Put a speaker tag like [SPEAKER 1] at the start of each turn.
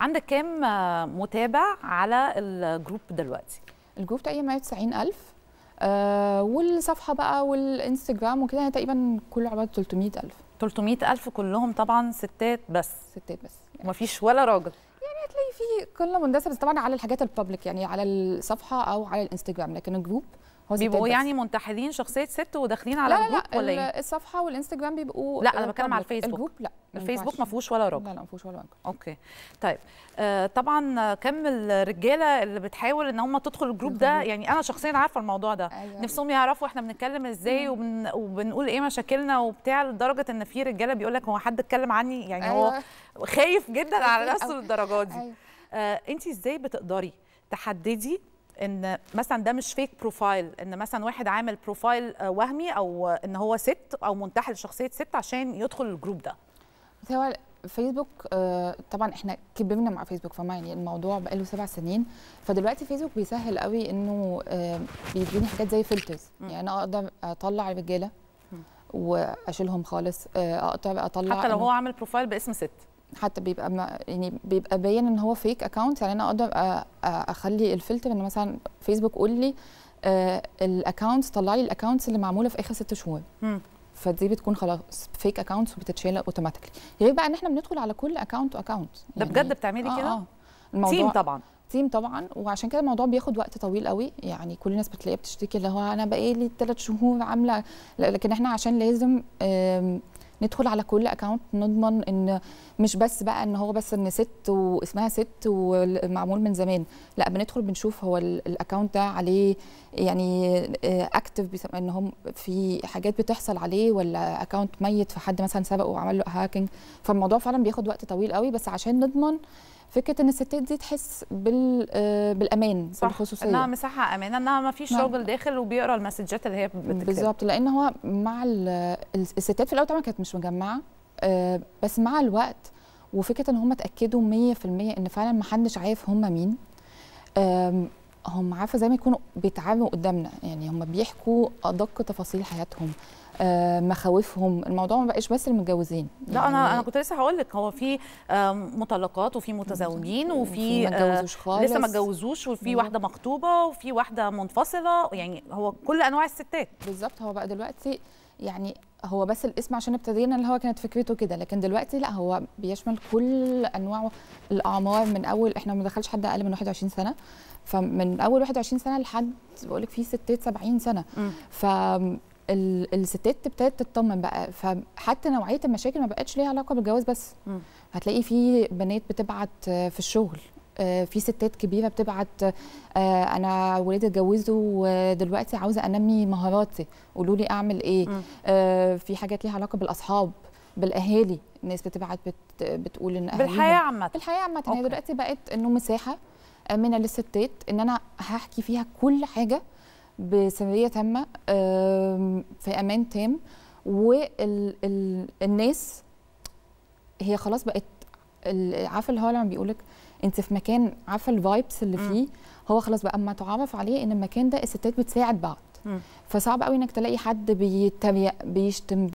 [SPEAKER 1] عندك كام متابع على الجروب دلوقتي الجروب تقريبا 190 ألف آه والصفحه بقى والانستجرام وكده يعني تقريبا كله عباره 300 ألف
[SPEAKER 2] 300 ألف كلهم طبعا ستات بس ستات بس يعني. ومفيش ولا راجل
[SPEAKER 1] يعني هتلاقي في كل مندسه بس طبعا على الحاجات البابليك يعني على الصفحه او على الانستجرام لكن الجروب هو بيبقوا يعني
[SPEAKER 2] منتحلين شخصيه ست وداخلين على لا الجروب لا لا ولا ايه؟
[SPEAKER 1] الصفحه والانستجرام بيبقوا لا انا بتكلم على الفيسبوك الجروب
[SPEAKER 2] لا الفيسبوك ما فيهوش ولا رجل لا ما فيهوش ولا رجل اوكي طيب آه طبعا كم الرجاله اللي بتحاول ان هم تدخل الجروب ده يعني انا شخصيا عارفه الموضوع ده أيوة. نفسهم يعرفوا احنا بنتكلم ازاي وبن... وبنقول ايه مشاكلنا وبتاع لدرجه ان في رجاله بيقول لك هو حد اتكلم عني يعني أيوة. هو خايف جدا على نفسه للدرجه دي أيوة. آه انت ازاي بتقدري تحددي ان مثلا ده مش فيك بروفايل ان مثلا واحد عامل بروفايل آه، وهمي او ان هو ست او منتحل شخصيه ست عشان يدخل الجروب ده
[SPEAKER 1] هو فيسبوك آه طبعا احنا كبرنا مع فيسبوك فما يعني الموضوع بقاله سبع سنين فدلوقتي فيسبوك بيسهل قوي انه آه بيديني حاجات زي فلترز يعني انا اقدر اطلع الرجاله واشيلهم خالص آه اقدر اطلع حتى لو هو عامل بروفايل باسم ست حتى بيبقى ما يعني بيبقى باين ان هو فيك اكونت يعني انا اقدر آه، آه، اخلي الفلتر ان مثلا فيسبوك قول لي آه، الاكونتس طلع لي الاكونتس اللي معموله في اخر ست شهور فدي بتكون خلاص فيك اكونتس وبتتشال اوتوماتيكلي غير بقى ان احنا بندخل على كل اكونت واكونت ده يعني بجد بتعملي آه، كده آه الموضوع تيم طبعا تيم طبعا وعشان كده الموضوع بياخد وقت طويل قوي يعني كل الناس بتلاقيها بتشتكي اللي هو انا بقالي ثلاث شهور عامله لكن احنا عشان لازم ندخل على كل اكونت نضمن ان مش بس بقى ان هو بس ان ست واسمها ست ومعمول من زمان لا بندخل بنشوف هو الاكونت ده عليه يعني اكتف آه، ان هم في حاجات بتحصل عليه ولا اكونت ميت فحد مثلا سبقه وعمل له هاكينج فالموضوع فعلا بياخد وقت طويل قوي بس عشان نضمن فكره ان الستات دي تحس بال آه، بالامان صح. بالخصوصيه انها
[SPEAKER 2] مساحه امانه انها ما فيش نعم. راجل داخل وبيقرا المسجات اللي هي بتكتب بالظبط
[SPEAKER 1] لان هو مع الستات في الاول طبعا كانت مش مجمعه آه، بس مع الوقت وفكره ان هم اتاكدوا 100% ان فعلا ما حدش عارف هم مين هم عارفه زي ما يكونوا بيتعاملوا قدامنا يعني هم بيحكوا ادق تفاصيل حياتهم آه، مخاوفهم الموضوع ما بقاش بس المتجوزين لا يعني انا انا
[SPEAKER 2] كنت لسه هقول لك هو في آه، مطلقات وفي متزوجين وفي آه، لسه ما اتجوزوش وفي واحده مخطوبه وفي واحده منفصله يعني هو كل انواع الستات بالظبط هو
[SPEAKER 1] بقى دلوقتي يعني هو بس الاسم عشان ابتدينا اللي هو كانت فكرته كده لكن دلوقتي لا هو بيشمل كل انواع الاعمار من اول احنا ما دخلش حد اقل من 21 سنه فمن اول 21 سنه لحد بقول لك في ستات 70 سنه ف الستات ابتدت تطمن بقى فحتى نوعيه المشاكل ما بقتش ليها علاقه بالجواز بس م. هتلاقي في بنات بتبعت في الشغل آه، في ستات كبيره بتبعت آه، انا ولادي اتجوزوا ودلوقتي عاوزه انمي مهاراتي قولوا لي اعمل ايه آه، في حاجات ليها علاقه بالاصحاب بالاهالي الناس بتبعت بت... بتقول ان بالحياه عامه بالحياه عامه هي دلوقتي بقت انه مساحه من للستات ان انا هحكي فيها كل حاجه بسريه تامه في امان تام والناس هي خلاص بقت عارفه اللي هو لما بيقولك انت في مكان عارفه الفايبس اللي فيه هو خلاص بقى اما تعرف عليه ان المكان ده الستات بتساعد بعض فصعب قوي انك تلاقي حد بيتريق بيشتم